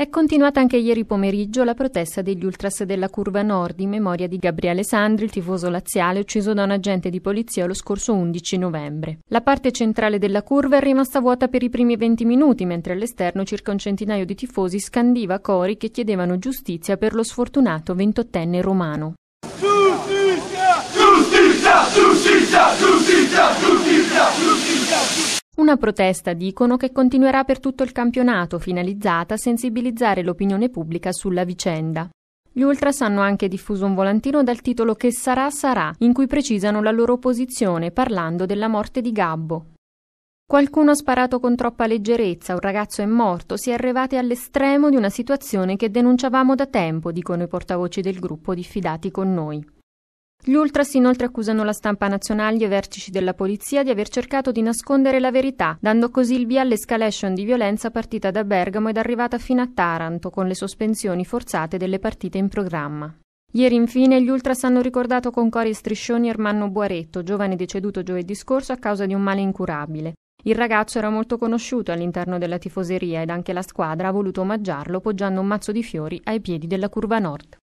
È continuata anche ieri pomeriggio la protesta degli ultras della Curva Nord in memoria di Gabriele Sandri, il tifoso laziale ucciso da un agente di polizia lo scorso 11 novembre. La parte centrale della curva è rimasta vuota per i primi 20 minuti, mentre all'esterno circa un centinaio di tifosi scandiva cori che chiedevano giustizia per lo sfortunato ventottenne romano. Giustizia! Giustizia! Giustizia! Una protesta, dicono, che continuerà per tutto il campionato, finalizzata a sensibilizzare l'opinione pubblica sulla vicenda. Gli Ultras hanno anche diffuso un volantino dal titolo Che sarà sarà, in cui precisano la loro posizione parlando della morte di Gabbo. Qualcuno ha sparato con troppa leggerezza, un ragazzo è morto, si è arrivati all'estremo di una situazione che denunciavamo da tempo, dicono i portavoci del gruppo diffidati con noi. Gli ultras inoltre accusano la stampa nazionale e i vertici della polizia di aver cercato di nascondere la verità, dando così il via all'escalation di violenza partita da Bergamo ed arrivata fino a Taranto, con le sospensioni forzate delle partite in programma. Ieri infine gli ultras hanno ricordato con cori e striscioni Ermanno Buaretto, giovane deceduto giovedì scorso a causa di un male incurabile. Il ragazzo era molto conosciuto all'interno della tifoseria ed anche la squadra ha voluto omaggiarlo poggiando un mazzo di fiori ai piedi della curva nord.